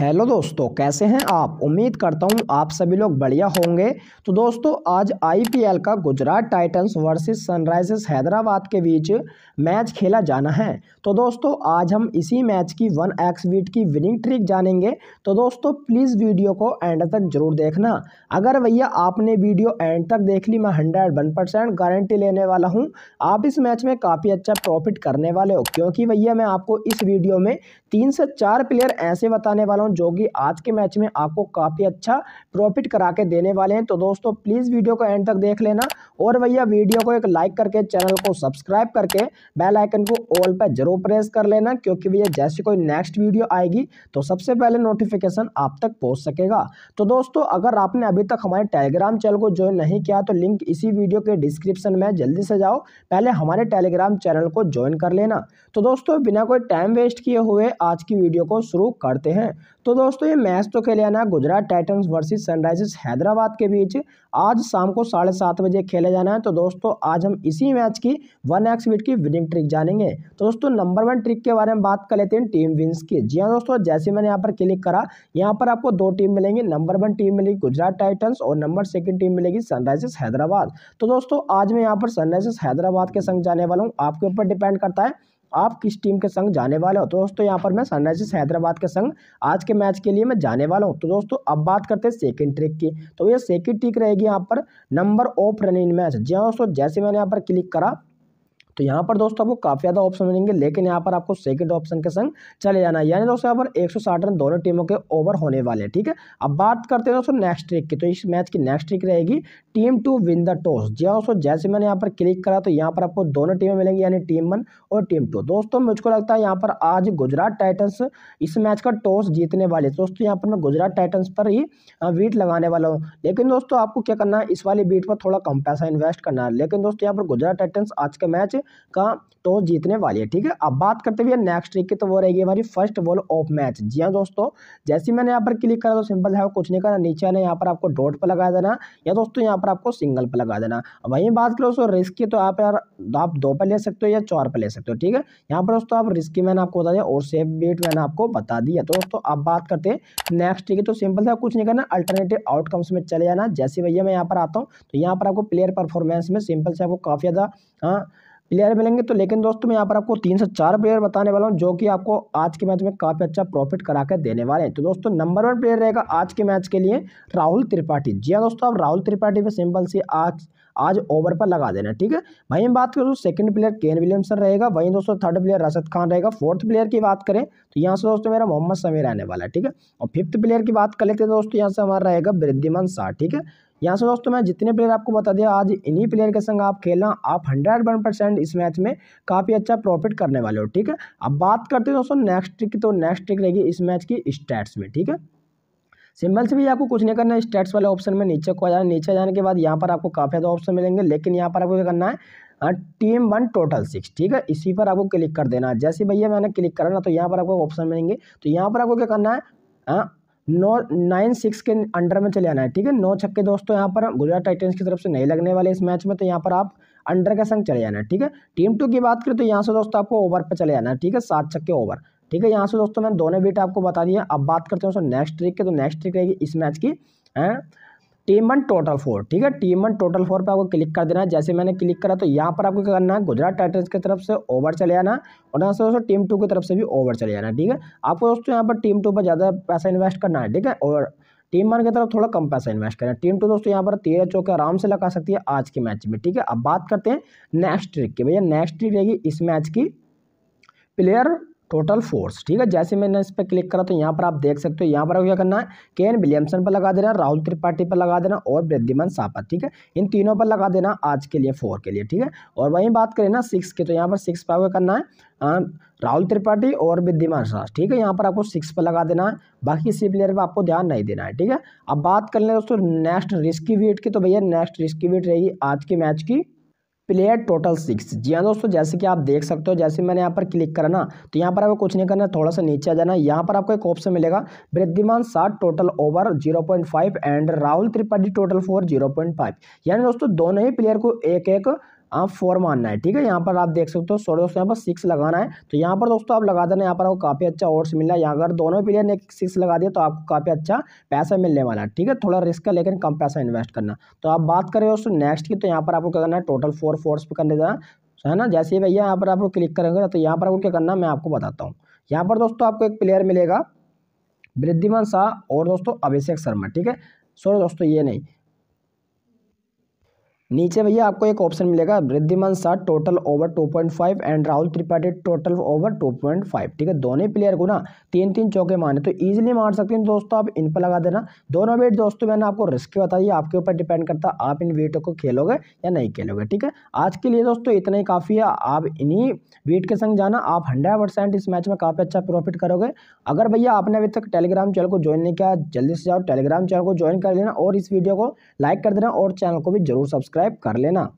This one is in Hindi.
हेलो दोस्तों कैसे हैं आप उम्मीद करता हूं आप सभी लोग बढ़िया होंगे तो दोस्तों आज आईपीएल का Gujarat Titans versus Sunrisers Hyderabad के बीच मैच खेला जाना है तो दोस्तों आज हम इसी मैच की वन एक्स वीट की विनिंग ट्रिक जानेंगे तो दोस्तों प्लीज़ वीडियो को एंड तक जरूर देखना अगर भैया आपने वीडियो एंड तक देख ली मैं हंड्रेड वन परसेंट गारंटी लेने वाला हूँ आप इस मैच में काफ़ी अच्छा प्रॉफिट करने वाले हो क्योंकि भैया मैं आपको इस वीडियो में तीन से चार प्लेयर ऐसे बताने वाला हूँ हूँ जो कि आज के मैच में आपको काफ़ी अच्छा प्रॉफिट करा के देने वाले हैं तो दोस्तों प्लीज़ वीडियो को एंड तक देख लेना और भैया वीडियो को एक लाइक करके चैनल को सब्सक्राइब करके बेल आइकन को ऑल पर जरूर प्रेस कर लेना क्योंकि भैया जैसे कोई नेक्स्ट वीडियो आएगी तो सबसे पहले नोटिफिकेशन आप तक पहुँच सकेगा तो दोस्तों अगर आपने अभी तक हमारे टेलीग्राम चैनल को ज्वाइन नहीं किया तो लिंक इसी वीडियो के डिस्क्रिप्शन में जल्दी से जाओ पहले हमारे टेलीग्राम चैनल को ज्वाइन कर लेना तो दोस्तों बिना कोई टाइम वेस्ट किए हुए आज की वीडियो को शुरू करते हैं तो दोस्तों ये मैच तो खेला जाना है Gujarat Titans versus Sunrisers Hyderabad के बीच आज शाम को साढ़े सात बजे खेला जाना है तो दोस्तों आज हम इसी मैच की वन एक्स विट की विनिंग ट्रिक जानेंगे तो दोस्तों नंबर वन ट्रिक के बारे में बात कर लेते हैं टीम विंस की जी हाँ दोस्तों जैसे मैंने यहाँ पर क्लिक करा यहाँ पर आपको दो टीम मिलेंगी नंबर वन टीम मिलेगी गुजरात टाइटन्स और नंबर सेकेंड टीम मिलेगी सनराइजर्स हैदराबाद तो दोस्तों आज मैं यहाँ पर सनराइजर्स हैदराबाद के संग जाने वाला हूँ आपके ऊपर डिपेंड करता है आप किस टीम के संग जाने वाले हो तो दोस्तों यहाँ पर मैं सनराइजर्स हैदराबाद के संग आज के मैच के लिए मैं जाने वाला हूँ तो दोस्तों अब बात करते हैं सेकंड ट्रिक की तो ये सेकंड ट्रिक रहेगी यहाँ पर number of run in match जी हाँ दोस्तों जैसे मैंने यहाँ पर क्लिक करा तो यहाँ पर दोस्तों आपको काफ़ी ज़्यादा ऑप्शन मिलेंगे लेकिन यहाँ पर आपको सेकंड ऑप्शन के संग चले जाना है यानी दोस्तों यहाँ पर एक रन दोनों टीमों के ओवर होने वाले हैं ठीक है अब बात करते हैं दोस्तों नेक्स्ट ट्रिक की तो इस मैच की नेक्स्ट ट्रिक रहेगी team to win the toss जी हाँ दोस्तों जैसे मैंने यहाँ पर क्लिक करा तो यहाँ पर आपको दोनों टीमें मिलेंगी यानी टीम वन और टीम टू दोस्तों मुझको लगता है यहाँ पर आज गुजरात टाइटन्स इस मैच का टॉस जीतने वाले दोस्तों यहाँ पर मैं गुजरात टाइटन्स पर ही वीट लगाने वाला हूँ लेकिन दोस्तों आपको क्या करना है इस वाले बीट पर थोड़ा कम पैसा इन्वेस्ट करना है लेकिन दोस्तों यहाँ पर गुजरात टाइटन्स आज का मैच का टॉस तो जीतने वाली है ठीक है अब बात करते हुए नेक्स्ट ट्रिक की तो वो रहेगी हमारी फर्स्ट बॉल ऑफ मैच जी हाँ दोस्तों जैसे मैंने यहाँ पर क्लिक करा तो सिंपल है कुछ नहीं करना नीचे आना यहाँ पर आपको डॉट पर लगा देना या दोस्तों यहाँ पर आपको सिंगल पर लगा देना वहीं बात करो दोस्तों रिस्क की तो आप यार आप दो पर ले सकते हो या चार पर ले सकते हो ठीक है यहाँ पर दोस्तों आप रिस्क की मैंने आपको बता दिया और सेफ बीट मैंने आपको बता दिया तो दोस्तों आप बात करते हैं नेक्स्ट ट्रिक तो सिंपल था कुछ नहीं करना अल्टरनेटिव आउटकम्स में चले जाना जैसे भैया मैं यहाँ पर आता हूँ तो यहाँ पर आपको प्लेयर परफॉर्मेंस में सिंपल से आपको काफ़ी ज़्यादा हाँ, प्लेयर मिलेंगे तो लेकिन दोस्तों मैं यहाँ पर आपको तीन से चार प्लेयर बताने वाला हूँ जो कि आपको आज के मैच में काफ़ी अच्छा प्रॉफिट करा कर देने वाले हैं तो दोस्तों नंबर वन प्लेयर रहेगा आज के मैच के लिए राहुल त्रिपाठी जी हाँ दोस्तों आप राहुल त्रिपाठी पे सिंपल से आज आज ओवर पर लगा देना ठीक है वहीं हम बात करें तो सेकंड प्लेयर केन विलियमसन रहेगा वहीं दोस्तों थर्ड प्लेयर रसद खान रहेगा फोर्थ प्लेयर की बात करें तो यहाँ से दोस्तों मेरा मोहम्मद समीर आने वाला है ठीक है और फिफ्थ प्लेयर की बात कर लेते हैं दोस्तों यहाँ से हमारा रहेगा वृद्धिमान शाह ठीक है यहाँ से दोस्तों मैं जितने प्लेयर आपको बता दिया आज इन्हीं प्लेयर के संग आप खेलना आप हंड्रेड वन परसेंट इस मैच में काफ़ी अच्छा प्रॉफिट करने वाले हो ठीक है अब बात करते हैं दोस्तों नेक्स्ट ट्रिक की तो नेक्स्ट ट्रिक रहेगी इस मैच की स्टैट्स में ठीक है सिंबल से भी आपको कुछ नहीं करना है स्टैट्स वाले ऑप्शन में नीचे को जाना नीचे जाने के बाद यहाँ पर आपको काफ़ी ज़्यादा ऑप्शन मिलेंगे लेकिन यहाँ पर आपको क्या करना है टीम वन टोटल सिक्स ठीक है इसी पर आपको क्लिक कर देना है जैसे भैया मैंने क्लिक करा ना तो यहाँ पर आपको ऑप्शन मिलेंगे तो यहाँ पर आपको क्या करना है नौ नाइन सिक्स के अंडर में चले आना है ठीक है नौ छक्के दोस्तों यहाँ पर गुजरात टाइटन्स की तरफ से नहीं लगने वाले इस मैच में तो यहाँ पर आप अंडर के संग चले जाना है ठीक है टीम टू की बात करें तो यहाँ से दोस्तों आपको ओवर पर चले जाना है ठीक है सात छक्के ओवर ठीक है यहाँ से दोस्तों मैंने दोनों बीट आपको बता दिया अब बात करते हैं दोस्तों नेक्स्ट ट्रिक के तो नेक्स्ट ट्रिक रहेगी इस मैच की है टीम वन टोटल फोर ठीक है टीम वन टोटल फोर पे आपको क्लिक कर देना है जैसे मैंने क्लिक करा तो यहाँ पर आपको क्या करना है गुजरात टाइटन्स की तरफ से ओवर चले आना और यहाँ से दोस्तों टीम टू की तरफ से भी ओवर चले जाना ठीक है आपको दोस्तों यहाँ पर टीम टू पर ज़्यादा पैसा इन्वेस्ट करना है ठीक है और टीम वन की तरफ थोड़ा कम पैसा इन्वेस्ट करना है टीम टू दोस्तों यहाँ पर तेरह चौके आराम से लगा सकती है आज के मैच में ठीक है अब बात करते हैं नेक्स्ट ट्रिक की भैया नेक्स्ट ट्रिक रहेगी इस मैच की प्लेयर टोटल फोर्स ठीक है जैसे मैंने इस पर क्लिक करा तो यहाँ पर आप देख सकते हो यहाँ पर क्या करना है केन विलियमसन पर लगा देना राहुल त्रिपाठी पर लगा देना और वृद्धिमान सापत ठीक है इन तीनों पर लगा देना आज के लिए फोर के लिए ठीक है और वहीं बात करें ना सिक्स की तो यहाँ पर सिक्स पर आपको करना है राहुल त्रिपाठी और विद्यमान शाह ठीक है यहाँ पर आपको सिक्स पर लगा देना है बाकी किसी प्लेयर पर आपको ध्यान नहीं देना है ठीक है अब बात कर लें दोस्तों नेक्स्ट रिस्की वेट की तो भैया नेक्स्ट रिस्की वेट रहेगी आज के मैच की प्लेयर टोटल सिक्स जी हाँ दोस्तों जैसे कि आप देख सकते हो जैसे मैंने यहाँ पर क्लिक करा ना तो यहाँ पर आपको कुछ नहीं करना थोड़ा सा नीचे आ जाना यहाँ पर आपको एक ऑप्शन मिलेगा वृद्धिमान साठ total over zero point five and Rahul Tripathi total four zero point five यानी दोस्तों दोनों ही प्लेयर को एक एक आप फोर मानना है ठीक है यहाँ पर आप देख सकते हो सॉरी दोस्तों यहाँ पर सिक्स लगाना है तो यहाँ पर दोस्तों आप लगा देना यहाँ पर आपको काफ़ी अच्छा ऑर्ड्स मिल रहा है यहाँ अगर दोनों प्लेयर ने सिक्स लगा दिया तो आपको काफ़ी अच्छा पैसा मिलने वाला है ठीक है थोड़ा रिस्क है लेकिन कम पैसा इन्वेस्ट करना तो आप बात करें दोस्तों नेक्स्ट की तो यहाँ पर आपको क्या करना है टोटल फोर फोर्स पर करने देना है ना जैसे ही भैया यहाँ पर आपको क्लिक करेंगे तो यहाँ पर आपको क्या करना है मैं आपको बताता हूँ यहाँ पर दोस्तों आपको एक प्लेयर मिलेगा वृद्धिमान शाह और दोस्तों अभिषेक शर्मा ठीक है सॉरी दोस्तों ये नहीं नीचे भैया आपको एक ऑप्शन मिलेगा Wriddhiman Saha total over 2.5 and Rahul Tripathi total over 2.5 ठीक है दोनों प्लेयर को ना तीन तीन चौके मारने तो इजीली मार सकते हैं दोस्तों आप इन पर लगा देना दोनों वेट दोस्तों मैंने आपको रिस्क बताई आपके ऊपर डिपेंड करता आप इन वेटों को खेलोगे या नहीं खेलोगे ठीक है आज के लिए दोस्तों इतना ही काफ़ी है आप इन्हीं वेट के संग जाना आप हंड्रेड इस मैच में काफ़ी अच्छा प्रॉफिट करोगे अगर भैया आपने अभी तक टेलीग्राम चैनल को ज्वाइन नहीं किया जल्दी से जाओ टेलीग्राम चैनल को ज्वाइन कर लेना और इस वीडियो को लाइक कर देना और चैनल को भी जरूर सब्सक्राइब सब्सक्राइब कर लेना